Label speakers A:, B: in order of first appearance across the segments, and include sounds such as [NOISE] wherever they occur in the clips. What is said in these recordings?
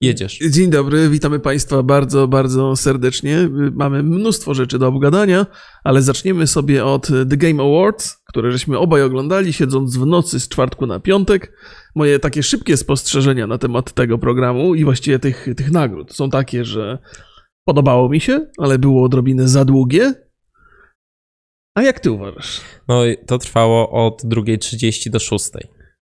A: Jedziesz.
B: Dzień dobry, witamy Państwa bardzo, bardzo serdecznie. Mamy mnóstwo rzeczy do obgadania, ale zaczniemy sobie od The Game Awards, które żeśmy obaj oglądali, siedząc w nocy z czwartku na piątek. Moje takie szybkie spostrzeżenia na temat tego programu i właściwie tych, tych nagród są takie, że podobało mi się, ale było odrobinę za długie. A jak ty
A: uważasz? No, to trwało od 2.30 do 6.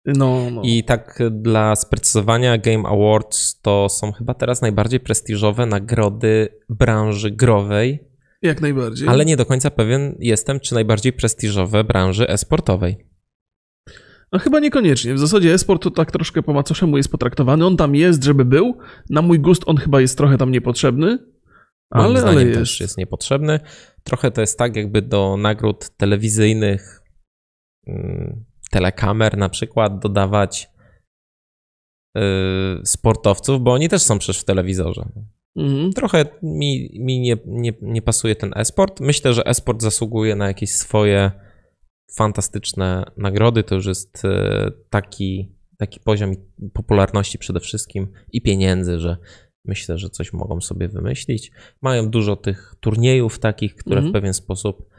A: No, no. I tak dla sprecyzowania, Game Awards to są chyba teraz najbardziej prestiżowe nagrody branży growej.
B: Jak najbardziej. Ale nie do
A: końca pewien jestem, czy najbardziej prestiżowe branży esportowej.
B: No chyba niekoniecznie. W zasadzie esport to tak troszkę po macoszemu jest potraktowany. On tam jest, żeby był. Na mój gust on chyba jest trochę tam niepotrzebny. Moim ale, ale jest. też
A: jest niepotrzebny. Trochę to jest tak jakby do nagród telewizyjnych mm, telekamer na przykład dodawać yy, sportowców, bo oni też są przecież w telewizorze. Mhm. Trochę mi, mi nie, nie, nie pasuje ten esport. Myślę, że esport zasługuje na jakieś swoje fantastyczne nagrody. To już jest y, taki, taki poziom popularności przede wszystkim i pieniędzy, że myślę, że coś mogą sobie wymyślić. Mają dużo tych turniejów takich, które mhm. w pewien sposób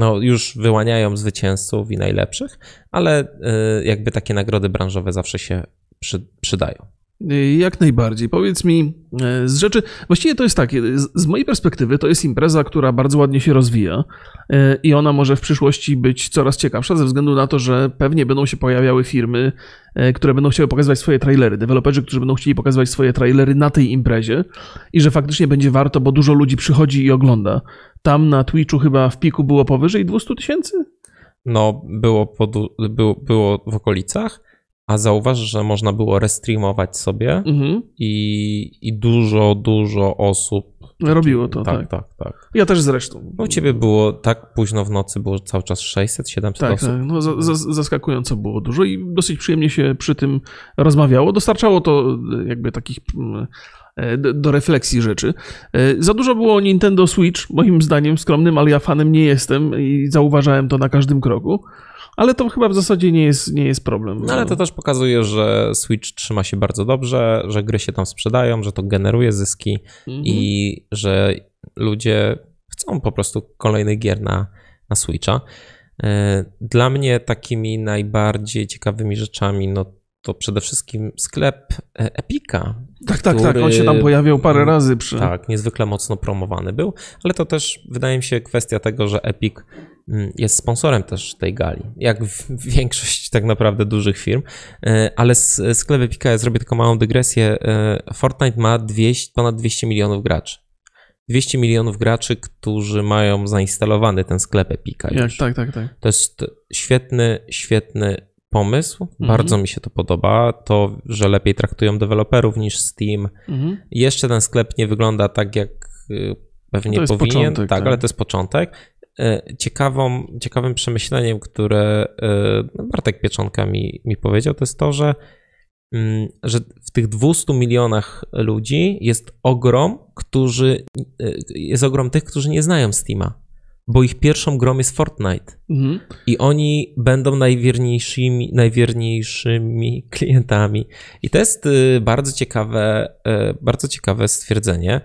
A: no już wyłaniają zwycięzców i najlepszych, ale y, jakby takie nagrody branżowe zawsze się przy, przydają.
B: Y, jak najbardziej. Powiedz mi y, z rzeczy. Właściwie to jest tak, z mojej perspektywy to jest impreza, która bardzo ładnie się rozwija y, i ona może w przyszłości być coraz ciekawsza ze względu na to, że pewnie będą się pojawiały firmy, które będą chciały pokazywać swoje trailery, deweloperzy, którzy będą chcieli pokazywać swoje trailery na tej imprezie i że faktycznie będzie warto, bo dużo ludzi przychodzi i ogląda. Tam na Twitchu chyba w piku było powyżej 200 tysięcy?
A: No, było, pod, było, było w okolicach. A zauważ, że można było restreamować sobie mhm. i, i dużo, dużo osób
B: Robiło to, tak, tak. tak, tak. Ja też zresztą.
A: U ciebie było tak późno w nocy, było cały czas 600, 700 tak, osób. Tak,
B: no, zaskakująco było dużo i dosyć przyjemnie się przy tym rozmawiało. Dostarczało to e, jakby takich mm, e, do refleksji rzeczy. E, za dużo było Nintendo Switch, moim zdaniem skromnym, ale ja fanem nie jestem i zauważałem to na każdym kroku ale to chyba w zasadzie nie jest, nie jest problem. No, no, ale to
A: też pokazuje, że Switch trzyma się bardzo dobrze, że gry się tam sprzedają, że to generuje zyski mhm. i że ludzie chcą po prostu kolejnych gier na, na Switcha. E, dla mnie takimi najbardziej ciekawymi rzeczami, no to przede wszystkim sklep e, Epika. Tak, tak, który, tak. On się tam pojawiał parę mm, razy przy. Tak, niezwykle mocno promowany był, ale to też wydaje mi się kwestia tego, że Epic mm, jest sponsorem też tej gali, jak większość tak naprawdę dużych firm, e, ale sklep Epika, ja zrobię tylko małą dygresję, e, Fortnite ma 200, ponad 200 milionów graczy. 200 milionów graczy, którzy mają zainstalowany ten sklep Epika. tak, tak, tak. To jest świetny, świetny pomysł. Mhm. Bardzo mi się to podoba. To, że lepiej traktują deweloperów niż Steam. Mhm. Jeszcze ten sklep nie wygląda tak, jak y, pewnie powinien. Początek, tak, tak, ale to jest początek. E, ciekawą, ciekawym przemyśleniem, które e, no, Bartek Pieczonka mi, mi powiedział, to jest to, że, mm, że w tych 200 milionach ludzi jest ogrom, którzy, y, y, jest ogrom tych, którzy nie znają Steama bo ich pierwszą grą jest Fortnite. Mhm. I oni będą najwierniejszymi, najwierniejszymi [LAUGHS] klientami. I to jest y, bardzo ciekawe, y, bardzo ciekawe stwierdzenie.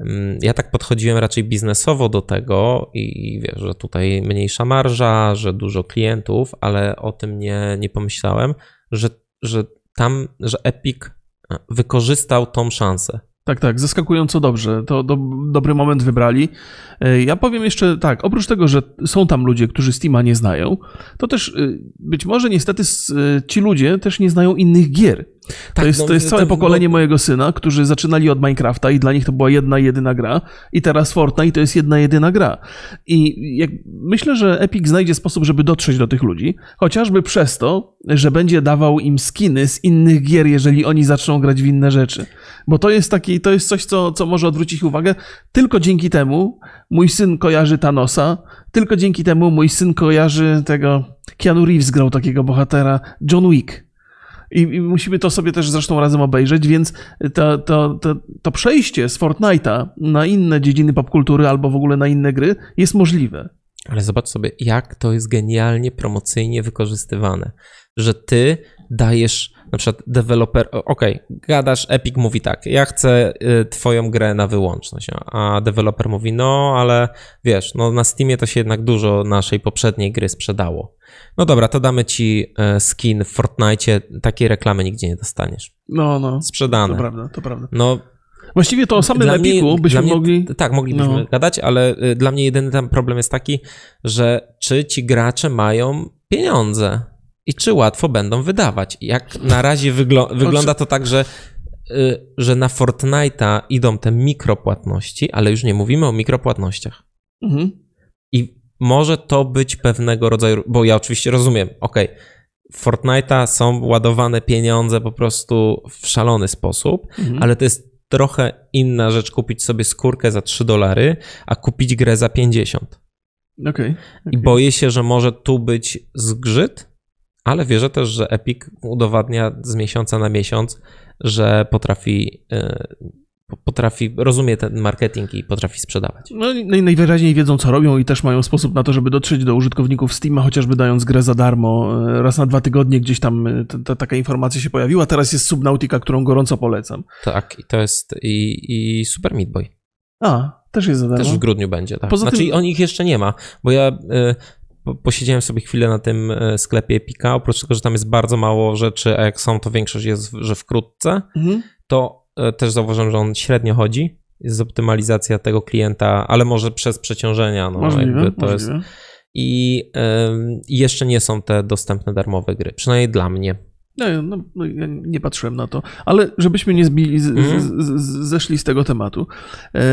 A: Mm, ja tak podchodziłem raczej biznesowo do tego i, wiem, wiesz, że tutaj mniejsza marża, że dużo klientów, ale o tym nie, nie pomyślałem, że, że tam, że
B: Epic e, wykorzystał tą szansę. Tak, tak, zaskakująco dobrze. To do, dobry moment wybrali. E, ja powiem jeszcze tak, oprócz tego, że są tam ludzie, którzy Steama nie znają, to też e, być może niestety e, ci ludzie też nie znają innych gier. Tak, to, jest, no, to jest całe to, pokolenie mojego syna, którzy zaczynali od Minecrafta i dla nich to była jedna jedyna gra i teraz Fortnite to jest jedna jedyna gra. I jak, myślę, że Epic znajdzie sposób, żeby dotrzeć do tych ludzi, chociażby przez to, że będzie dawał im skiny z innych gier, jeżeli oni zaczną grać w inne rzeczy. Bo to jest taki i to jest coś, co, co może odwrócić uwagę. Tylko dzięki temu mój syn kojarzy Thanosa, tylko dzięki temu mój syn kojarzy tego. Keanu Reeves grał takiego bohatera, John Wick. I, I, musimy to sobie też zresztą razem obejrzeć, więc to, to, to, to przejście z Fortnite'a na inne dziedziny popkultury albo w ogóle na inne gry jest możliwe.
A: Ale zobacz sobie, jak to jest genialnie promocyjnie wykorzystywane, że ty dajesz na przykład deweloper, ok, gadasz, Epic mówi tak, ja chcę y, twoją grę na wyłączność, a deweloper mówi, no ale wiesz, no na Steamie to się jednak dużo naszej poprzedniej gry sprzedało. No dobra, to damy ci e, skin w Fortnite, takiej reklamy nigdzie nie dostaniesz. No, no. Sprzedane. To prawda, to prawda. No Właściwie to o samym Epiku byśmy mnie, mogli... Tak, moglibyśmy no. gadać, ale y, dla mnie jedyny tam problem jest taki, że czy ci gracze mają pieniądze i czy łatwo będą wydawać. Jak na razie [LAUGHS] wygląda znaczy- to tak, że y, że na Fortnite'a idą te mikropłatności, ale już nie mówimy o mikropłatnościach. Mhm. I może to być pewnego rodzaju, bo ja oczywiście rozumiem, okej, okay, Fortnite'a są ładowane pieniądze po prostu w szalony sposób, mhm. ale to jest trochę inna rzecz kupić sobie skórkę za 3 dolary, a kupić grę za 50.
B: Okej. Okay, okay. I boję
A: się, że może tu być zgrzyt, ale wierzę też, że Epic udowadnia z miesiąca na miesiąc, że potrafi y, potrafi, rozumie ten marketing i potrafi sprzedawać.
B: No i najwyraźniej wiedzą, co robią i też mają sposób na to, żeby dotrzeć do użytkowników Steama, chociażby dając grę za darmo. E, raz na dwa tygodnie gdzieś tam e, taka informacja się pojawiła. Teraz jest Subnautica, którą gorąco polecam.
A: Tak, i to jest i, i Super Meat Boy. A, też jest za darmo. Też w grudniu będzie, tak. Poza znaczy tym... on ich jeszcze nie ma, bo ja... Y posiedziałem sobie chwilę na tym sklepie Epika, oprócz tego, że tam jest bardzo mało rzeczy, a jak są, to większość jest, że wkrótce, mhm. to E, też zauważyłem, że on średnio chodzi. Jest optymalizacja tego klienta, ale może przez przeciążenia. No, możliwe, jakby to możliwe. jest. I y, jeszcze nie są te dostępne darmowe gry, przynajmniej dla mnie.
B: No, no, no, ja nie patrzyłem na to, ale żebyśmy nie zbili, z, mhm. z, z, zeszli z tego tematu. E,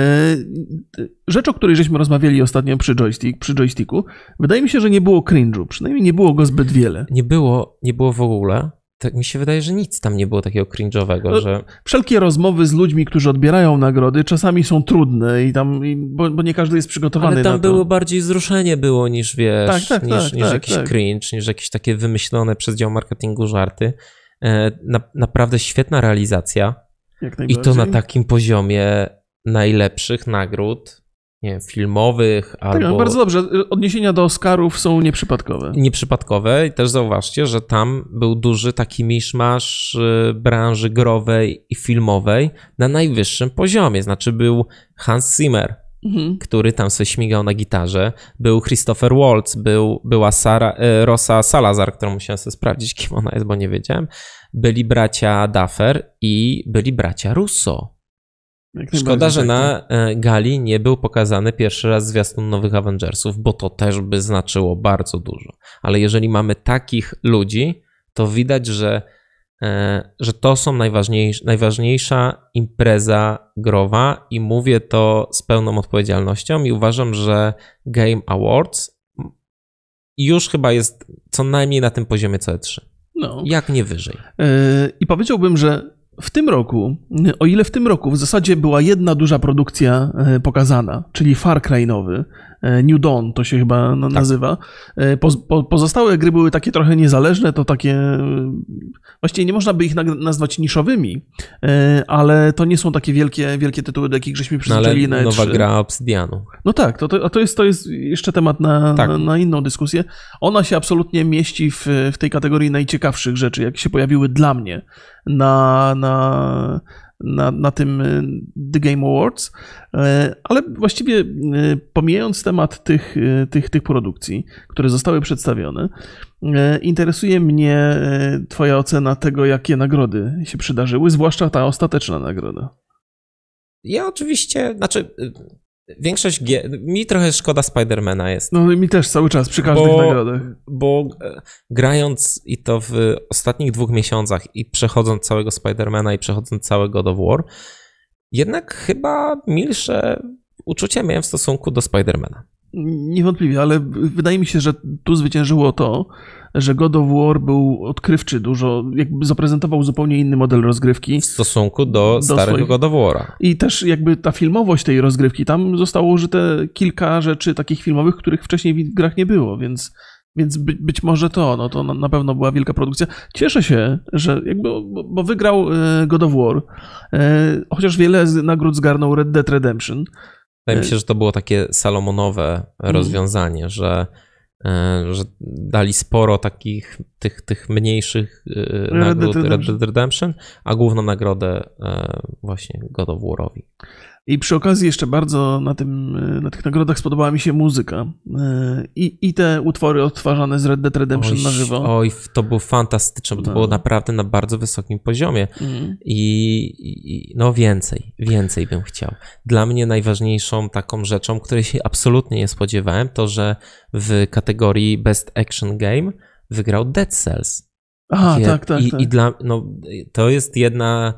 B: rzecz, o której żeśmy rozmawiali ostatnio przy, joystick, przy joysticku, wydaje mi się, że nie było cringe'u, przynajmniej nie było go zbyt wiele. Nie było, nie było w ogóle to tak mi się wydaje, że nic tam nie było takiego
A: cringe'owego, no, że...
B: Wszelkie rozmowy z ludźmi, którzy odbierają nagrody, czasami są trudne i tam, i, bo, bo, nie każdy jest przygotowany Ale tam było
A: bardziej wzruszenie było niż, wiesz, tak, tak, niż, tak, niż tak, jakiś tak. cringe, niż jakieś takie wymyślone przez dział marketingu żarty. E, na, naprawdę świetna realizacja. I to na takim poziomie najlepszych nagród nie wiem, filmowych tak, no, albo... bardzo dobrze.
B: Odniesienia do Oscarów są nieprzypadkowe.
A: Nieprzypadkowe i też zauważcie, że tam był duży taki miszmasz y, branży growej i filmowej na najwyższym poziomie. Znaczy był Hans Zimmer, mhm. który tam sobie śmigał na gitarze, był Christopher Waltz, był, była Sara, y, Rosa Salazar, którą musiałem sobie sprawdzić, kim ona jest, bo nie wiedziałem, byli bracia Duffer i byli bracia Russo.
B: Szkoda, że tak, na
A: tak. E, gali nie był pokazany pierwszy raz zwiastun nowych Avengersów, bo to też by znaczyło bardzo dużo. Ale jeżeli mamy takich ludzi, to widać, że, e, że to są najważniejsza, najważniejsza impreza growa i mówię to z pełną odpowiedzialnością i uważam, że Game Awards już chyba jest co najmniej na tym poziomie co 3 e
B: No. Jak nie wyżej. Yy, I powiedziałbym, że w tym roku, o ile w tym roku w zasadzie była jedna duża produkcja e, pokazana, czyli Far Cry nowy, E, New Dawn to się chyba tak. nazywa. E, po, po, pozostałe gry były takie trochę niezależne, to takie. E, właściwie nie można by ich nazwać niszowymi, ale to nie są takie wielkie, wielkie tytuły, do jakich żeśmy przyzwyczaili no, na E3. nowa gra Obsidianu. No tak, to, to, to, jest, to jest jeszcze temat na, tak. na, na, inną dyskusję. Ona się absolutnie mieści w, w tej kategorii najciekawszych rzeczy, jakie się pojawiły dla mnie na, na na, na tym y, The Game Awards, y, ale właściwie y, pomijając temat tych, tych, tych produkcji, które zostały przedstawione, interesuje mnie Twoja ocena tego, jakie nagrody się przydarzyły, zwłaszcza ta ostateczna nagroda.
A: Ja oczywiście, znaczy Większość Mi trochę szkoda Spidermana jest.
B: No i mi też cały czas przy każdych bo, nagrodach.
A: Bo e, grając i to w ostatnich dwóch miesiącach i przechodząc całego Spidermana i przechodząc całego God of War, jednak chyba milsze uczucia miałem w stosunku do Spidermana.
B: Niewątpliwie, ale wydaje mi się, że tu zwyciężyło to, że God of War był odkrywczy dużo, jakby zaprezentował zupełnie inny model rozgrywki. W stosunku do, do starego swoich... God of War'a. I też jakby ta filmowość tej rozgrywki, tam zostało użyte kilka rzeczy takich filmowych, których wcześniej w grach nie było, więc... Więc by, być może to, no to na, pewno była wielka produkcja. Cieszę się, że jakby, bo, wygrał e, God of War, e, chociaż wiele nagród zgarnął Red Dead Redemption. Wydaje mi e, się, że
A: to było takie salomonowe mhm. rozwiązanie, mm. że E, że dali sporo takich tych, tych mniejszych e, nagród Red Dead Redemption, a
B: główną nagrodę e, właśnie God of Warowi. I przy okazji jeszcze bardzo na, tym, e, na tych nagrodach spodobała mi się muzyka e, i, i te utwory odtwarzane z Red Dead Redemption oj, na żywo.
A: Oj, to było fantastyczne, bo to było no. naprawdę na bardzo wysokim poziomie. Mm. I, I, no więcej, więcej bym chciał. Dla mnie najważniejszą taką rzeczą, której się absolutnie nie spodziewałem, to że w kategorii Best Action Game wygrał Dead Cells. Aha, Wie, tak, tak. I, tak. i dla, no, to jest jedna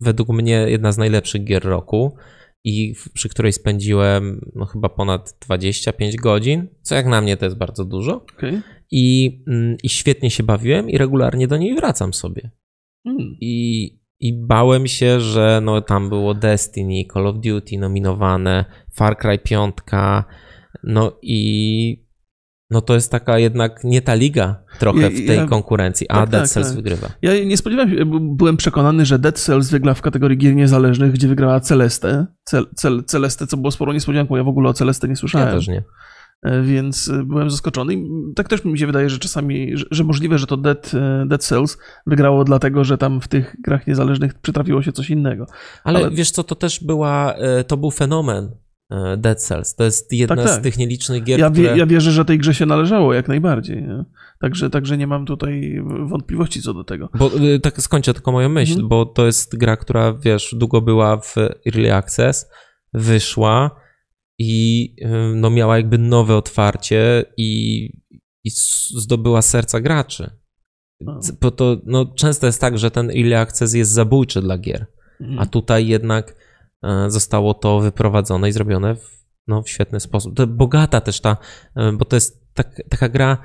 A: według mnie jedna z najlepszych gier roku i przy której spędziłem no, chyba ponad 25 godzin, co jak na mnie to jest bardzo dużo. Okay. I, mm, I świetnie się bawiłem i regularnie do niej wracam sobie. Mm. I, I bałem się, że no, tam było Destiny, Call of Duty nominowane, Far Cry 5, no i no to jest taka jednak nie ta liga trochę ja, w tej ja, konkurencji, a tak, Dead tak, Cells tak. wygrywa.
B: Ja nie spodziewałem się, byłem przekonany, że Dead Cells wygra w kategorii gier niezależnych, gdzie wygrała Celeste. Cel, cel, Celeste, co było sporo niespodzianką, ja w ogóle o Celeste nie słyszałem. Ja też nie. E, więc e, byłem zaskoczony. I tak też mi się wydaje, że czasami, że, że możliwe, że to Dead, e, Dead Cells wygrało dlatego, że tam w tych grach niezależnych przytrafiło się coś innego. Ale, Ale wiesz co, to też była, to był
A: fenomen E, Dead Cells. To jest jedna tak, tak. z tych nielicznych gier, ja, które... ja
B: wierzę, że tej grze się należało jak najbardziej. Nie? Także, także nie mam tutaj wątpliwości co do tego. Bo y, tak skończę
A: tylko moją myśl, mhm. bo to jest gra, która wiesz, długo była w Early Access, wyszła i y, no, miała jakby nowe otwarcie i, i zdobyła serca graczy. No. Bo to no, często jest tak, że ten Early Access jest zabójczy dla gier, mhm. a tutaj jednak E, zostało to wyprowadzone i zrobione w, no, w świetny sposób. To bogata też ta, e, bo to jest tak, taka gra,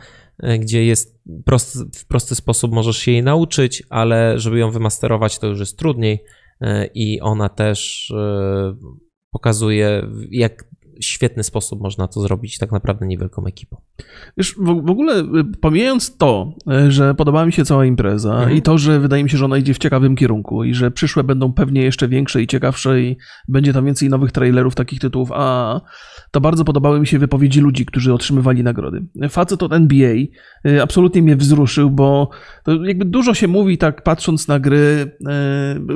A: e, gdzie jest prosty, w prosty sposób możesz się jej nauczyć, ale żeby ją wymasterować, to już jest trudniej i ona też pokazuje, jak świetny sposób można to zrobić tak naprawdę niewielką ekipą.
B: Już w, w ogóle y, pomijając to, y, że podoba mi się cała impreza mhm. i to, że wydaje mi się, że ona idzie w ciekawym kierunku i że przyszłe będą pewnie jeszcze większe i ciekawsze i będzie tam więcej nowych trailerów takich tytułów, a to bardzo podobały mi się wypowiedzi ludzi, którzy otrzymywali nagrody. Facet od NBA y, absolutnie mnie wzruszył, bo jakby dużo się mówi tak patrząc na gry,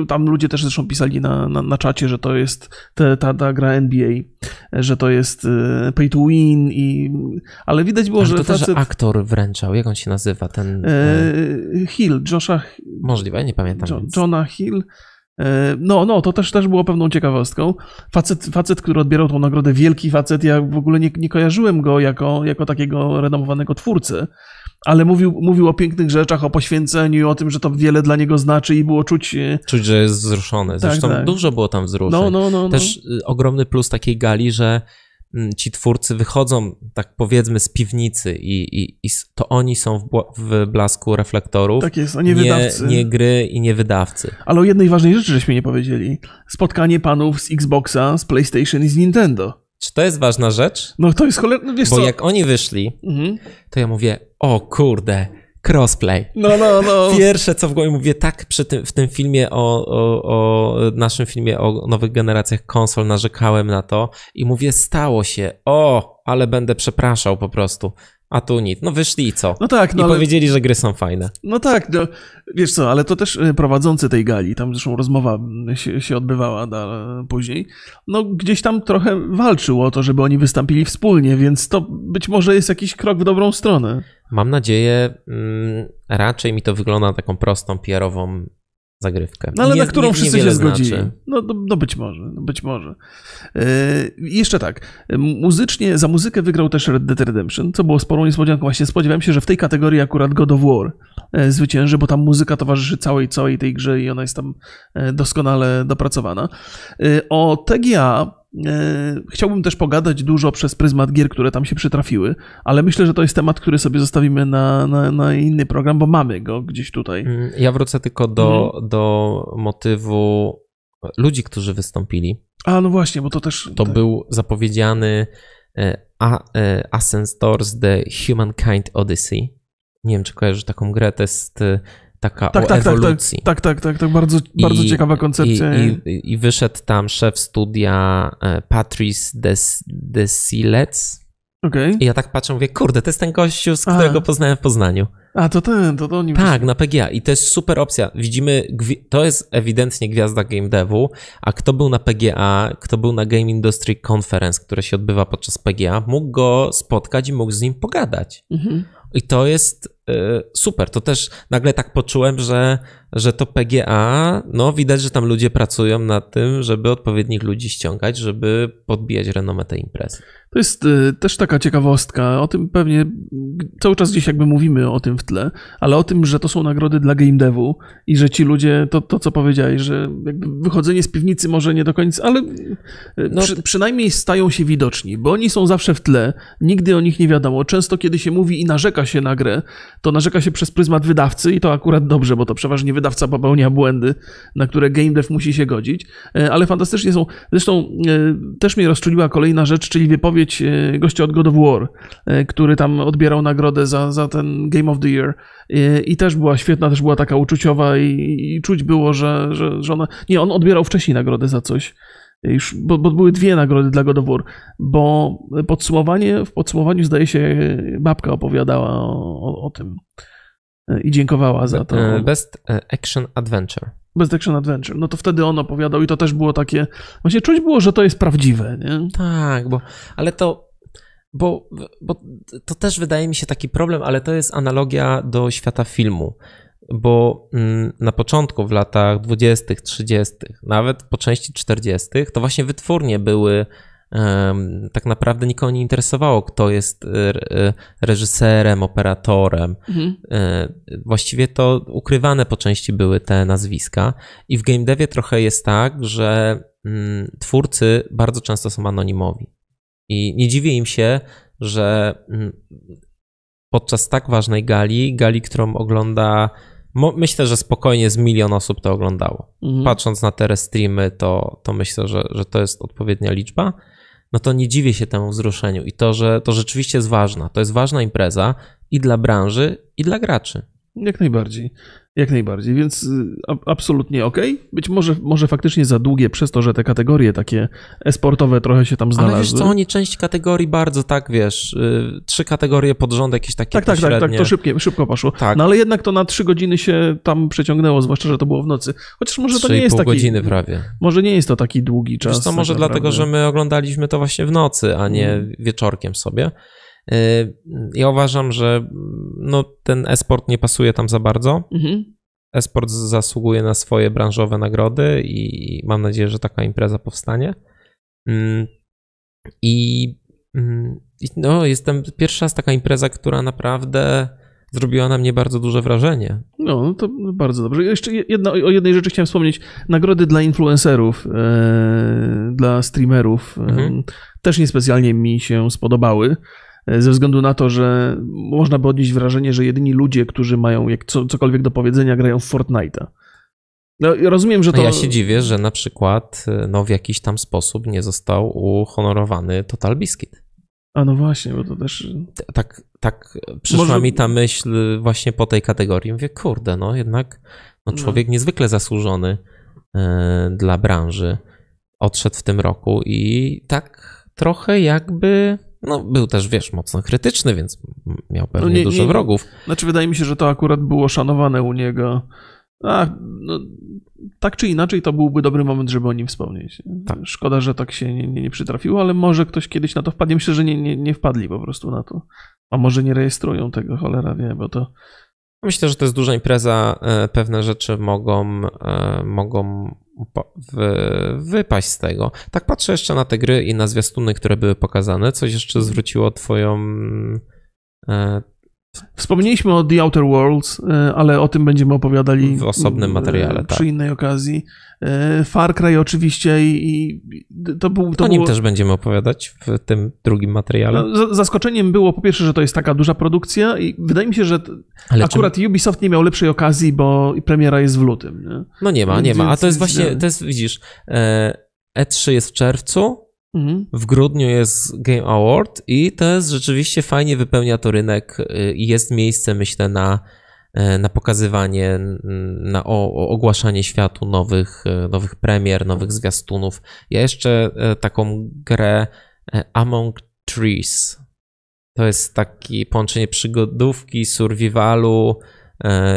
B: tam ludzie też zresztą pisali na, na, na czacie, że to jest te, ta, ta gra NBA, że że to jest y, pay to win i... Ale widać było, że to facet... też
A: aktor wręczał, jak on się nazywa, ten... E,
B: e, Hill, Josha... Możliwe, nie pamiętam. Jo Johna Hill... E, no, no, to też, też było pewną ciekawostką. Facet, facet, który odbierał tą nagrodę, wielki facet, ja w ogóle nie, nie kojarzyłem go jako, jako takiego renomowanego twórcy ale mówił, mówił o pięknych rzeczach, o poświęceniu, o tym, że to wiele dla niego znaczy i było czuć... E, czuć, że jest wzruszony. Tak, Zresztą tak, tak. dużo było tam wzruszeń. No, no, no, no. Też y, ogromny
A: plus takiej gali, że mm, ci twórcy wychodzą, tak powiedzmy, z piwnicy i, i, i to oni są w, w, blasku reflektorów. Tak jest, a nie, nie wydawcy. Nie gry i nie
B: wydawcy. Ale o jednej ważnej rzeczy żeśmy nie powiedzieli. Spotkanie panów z Xboxa, z PlayStation i z Nintendo. Czy to jest ważna rzecz? No to jest cholerny, wiesz Bo co? jak oni wyszli,
A: mhm. to ja mówię, o kurde, crossplay. No, no, no. Pierwsze, co w głowie mówię, tak przy tym, w tym filmie o, o, o naszym filmie o nowych generacjach konsol narzekałem na to i mówię, stało się, o, ale będę przepraszał po prostu. A tu nic. No wyszli i co? No tak. No I ale... powiedzieli, że gry są fajne.
B: No tak, no, wiesz co, ale to też e, prowadzący tej gali, tam zresztą rozmowa się, się odbywała da, e, później, no gdzieś tam trochę walczył o to, żeby oni wystąpili wspólnie, więc to być może jest jakiś krok w dobrą stronę.
A: Mam nadzieję, mm, raczej mi to wygląda na taką prostą pr zagrywkę. No ale nie, na którą nie, wszyscy się znaczy. zgodzili. Znaczy.
B: No, no, no, być może, no być może. Yy, jeszcze tak, muzycznie, za muzykę wygrał też Red Dead Redemption, co było sporą niespodzianką. Właśnie spodziewałem się, że w tej kategorii akurat God of War e, zwycięży, bo tam muzyka towarzyszy całej, całej tej grze i ona jest tam e, doskonale dopracowana. Yy, o TGA E, chciałbym też pogadać dużo przez pryzmat gier, które tam się przytrafiły, ale myślę, że to jest temat, który sobie zostawimy na, na, na inny program, bo mamy go gdzieś tutaj. Mm, ja wrócę tylko do,
A: mhm. do motywu ludzi, którzy wystąpili.
B: A no właśnie, bo to też.
A: To tak. był zapowiedziany e, e, Ascensors Ascent The Humankind Odyssey. Nie wiem, czy kojarzysz taką grę, to jest taka tak, o tak, tak, tak, ewolucji. Tak, tak, tak, tak, bardzo, bardzo ciekawa koncepcja. I, wyszedł tam szef studia e, Patrice Desilets. Okay. I ja tak patrzę, mówię, kurde, to jest ten gościu, z którego poznałem w Poznaniu.
B: A, to ten, to, to oni... Tak,
A: na PGA i to jest super opcja. Widzimy, to jest ewidentnie gwiazda game devu, a kto był na PGA, kto był na Game Industry Conference, które się odbywa podczas PGA, mógł go spotkać i mógł z nim pogadać. Mhm. I to jest y, super. To też nagle tak poczułem, że, że to PGA, no widać, że tam ludzie pracują nad tym, żeby odpowiednich ludzi ściągać, żeby podbijać renomę tej imprezy.
B: To jest y, też taka ciekawostka. O tym pewnie cały czas gdzieś jakby mówimy o tym w tle, ale o tym, że to są nagrody dla game devu i że ci ludzie, to, to co powiedziałeś, że jakby wychodzenie z piwnicy może nie do końca, ale y, no, przy, przynajmniej stają się widoczni, bo oni są zawsze w tle, nigdy o nich nie wiadomo. Często kiedy się mówi i narzeka narzeka się na grę, to narzeka się przez pryzmat wydawcy i to akurat dobrze, bo to przeważnie wydawca popełnia błędy, na które game dev musi się godzić, e, ale fantastycznie są. Zresztą e, też mnie rozczuliła kolejna rzecz, czyli wypowiedź e, gościa od God of War, który tam odbierał nagrodę za, za ten Game of the Year i też była świetna, też była taka uczuciowa i, i czuć było, że, że, że ona... Nie, on odbierał wcześniej nagrodę za coś już, bo, bo, były dwie nagrody dla God of War, bo podsumowanie, w podsumowaniu zdaje się babka opowiadała o, o, o tym e, i dziękowała za to. E,
A: Best e, Action Adventure.
B: Best Action Adventure. No to wtedy on opowiadał i to też było takie, właśnie czuć było, że to jest prawdziwe, nie? Tak, bo, ale to, bo, bo to też wydaje mi się taki
A: problem, ale to jest analogia do świata filmu bo mm, na początku, w latach 20., 30., nawet po części 40., to właśnie wytwórnie były. Tak naprawdę nikogo nie interesowało, kto jest e, e, reżyserem, operatorem. Mhm. E, właściwie to ukrywane po części były te nazwiska. I w game devie trochę jest tak, że mm, twórcy bardzo często są anonimowi. I nie dziwię im się, że mm, podczas tak ważnej gali, gali, którą ogląda myślę, że spokojnie z milion osób to oglądało. Mhm. Patrząc na te streamy, to, to myślę, że, że to jest odpowiednia liczba. No to nie dziwię się temu wzruszeniu i to, że to rzeczywiście jest ważna. To jest ważna impreza
B: i dla branży, i dla graczy. Jak najbardziej. Jak najbardziej, więc y, absolutnie ok. Być może, może faktycznie za długie przez to, że te kategorie takie esportowe trochę się tam znalazły. Ale wiesz co, oni
A: część kategorii bardzo tak, wiesz, yy, trzy kategorie pod rząd jakieś takie
B: Tak, tak, tak, tak, to szybkie, szybko poszło. Tak. No ale jednak to na trzy godziny się tam przeciągnęło, zwłaszcza, że to było w nocy. Chociaż może to nie jest taki... godziny prawie. Może nie jest to taki długi czas. Wiesz co, może tak dlatego, że
A: my oglądaliśmy to właśnie w nocy, a nie hmm. wieczorkiem sobie. Y, ja uważam, że no, ten esport nie pasuje tam za bardzo. Mhm. Esport zasługuje na swoje branżowe nagrody i mam nadzieję, że taka impreza powstanie. Mm, mm, I no, jestem pierwszy raz taka impreza, która naprawdę zrobiła na mnie bardzo duże wrażenie.
B: No, no to bardzo dobrze. Jeszcze o jednej rzeczy chciałem wspomnieć. Nagrody dla influencerów, e, dla streamerów e, mhm. e, też niespecjalnie mi się spodobały. E, ze względu na to, że można by odnieść wrażenie, że jedyni ludzie, którzy mają jak co, cokolwiek do powiedzenia, grają w Fortnite'a. No, rozumiem, że no to. Ja się
A: dziwię, że na przykład e, no, w jakiś tam sposób nie został uhonorowany Total Biscuit.
B: A no właśnie, bo to też. Tak, tak przyszła Może... mi
A: ta myśl właśnie po tej kategorii. Mówię, kurde, no jednak no, no. człowiek no. niezwykle zasłużony e, dla branży odszedł w tym roku i
B: tak trochę jakby
A: no, był też, wiesz, mocno krytyczny, więc miał pewnie no nie, dużo nie, wrogów.
B: Znaczy, wydaje mi się, że to akurat było szanowane u niego. Ach, no, tak czy inaczej, to byłby dobry moment, żeby o nim wspomnieć. Tak. Szkoda, że tak się nie, nie, nie, przytrafiło, ale może ktoś kiedyś na to wpadnie. Myślę, że nie, nie, nie wpadli po prostu na to. A może nie rejestrują tego, cholera wie, bo to.
A: Myślę, że to jest duża impreza. E, pewne rzeczy mogą, e, mogą wypaść z tego. Tak patrzę jeszcze na te gry i na zwiastuny, które były pokazane. Coś jeszcze mhm. zwróciło twoją e,
B: Wspomnieliśmy o The Outer Worlds, e, ale o tym będziemy opowiadali w osobnym materiale. Przy tak. innej okazji. E, Far Cry oczywiście i, to był... To o nim było... też
A: będziemy opowiadać w tym drugim materiale. No,
B: zaskoczeniem było po pierwsze, że to jest taka duża produkcja i wydaje mi się, że ale akurat czym... Ubisoft nie miał lepszej okazji, bo premiera jest w lutym. Nie? No nie ma, nie ma. A to jest właśnie, e- to
A: jest, widzisz, E3 jest w czerwcu, Mhm. W grudniu jest Game Award i to jest rzeczywiście fajnie wypełnia to rynek y, i jest miejsce, myślę, na, e, na pokazywanie, na ogłaszanie światu nowych, e, nowych premier, nowych zwiastunów. Ja jeszcze e, taką grę Among Trees. To jest taki połączenie przygodówki, survivalu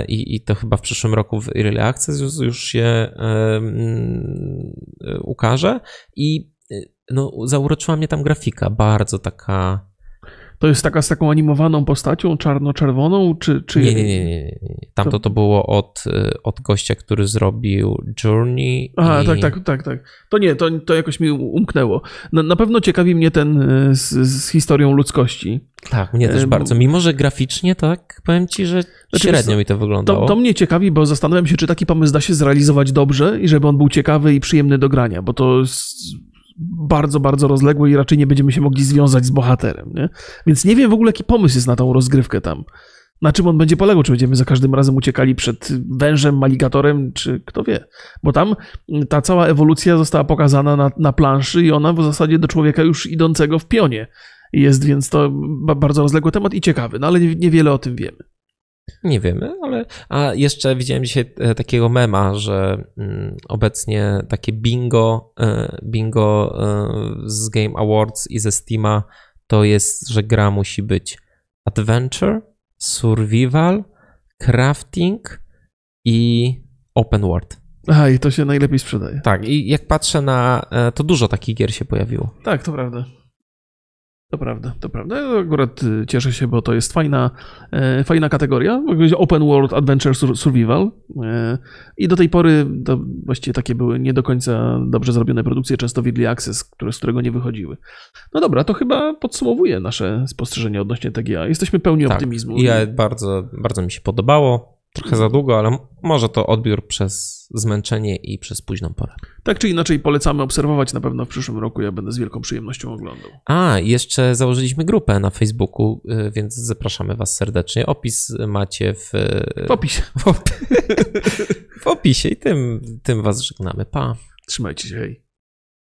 A: i, i to chyba w przyszłym roku w Early Access już, już się um, ukaże. I no, zauroczyła mnie tam grafika, bardzo taka.
B: To jest taka z taką animowaną postacią, czarno-czerwoną, czy, czy... Nie, nie, nie,
A: nie. Tamto to, to było od, e, od gościa, który zrobił Journey. Aha, i... tak, tak,
B: tak, tak. To nie, to, to jakoś mi umknęło. Na, na pewno ciekawi mnie ten e, z, z historią ludzkości. Tak, mnie też bardzo. Mimo, że graficznie, tak, powiem ci, że znaczy, średnio mi to wyglądało. To, to, mnie ciekawi, bo zastanawiam się, czy taki pomysł da się zrealizować dobrze i żeby on był ciekawy i przyjemny do grania, bo to bardzo, bardzo rozległe i raczej nie będziemy się mogli związać z bohaterem, nie? Więc nie wiem w ogóle, jaki pomysł jest na tą rozgrywkę tam. Na czym on będzie polegał? Czy będziemy za każdym razem uciekali przed wężem, maligatorem, czy kto wie? Bo tam ta cała ewolucja została pokazana na, na planszy i ona w zasadzie do człowieka już idącego w pionie jest, więc to bardzo rozległy temat i ciekawy, no ale niewiele o tym wiemy.
A: Nie wiemy, ale. A jeszcze widziałem dzisiaj e, takiego mema, że mm, obecnie takie bingo, e, bingo e, z Game Awards i ze Steama to jest, że gra musi być adventure, survival, crafting i open world.
B: Aha, i to się najlepiej sprzedaje. Tak, i jak patrzę na. To dużo takich gier się pojawiło. Tak, to prawda. To prawda, to prawda. Ja akurat y, cieszę się, bo to jest fajna, e, fajna kategoria. Open World Adventure Survival. E, I do tej pory to właściwie takie były nie do końca dobrze zrobione produkcje, często Widli Access, które, z którego nie wychodziły. No dobra, to chyba podsumowuje nasze spostrzeżenie odnośnie TGA. Jesteśmy pełni tak, optymizmu.
A: Ja bardzo, bardzo mi się podobało trochę za długo, ale może to odbiór przez zmęczenie i przez późną porę.
B: Tak czy inaczej polecamy obserwować na pewno w przyszłym roku. Ja będę z wielką przyjemnością oglądał.
A: A, jeszcze założyliśmy grupę na Facebooku, y, więc zapraszamy Was serdecznie. Opis macie w... Y, w opisie. [LAUGHS] W, opisie i tym, tym Was żegnamy. Pa. Trzymajcie się, hej.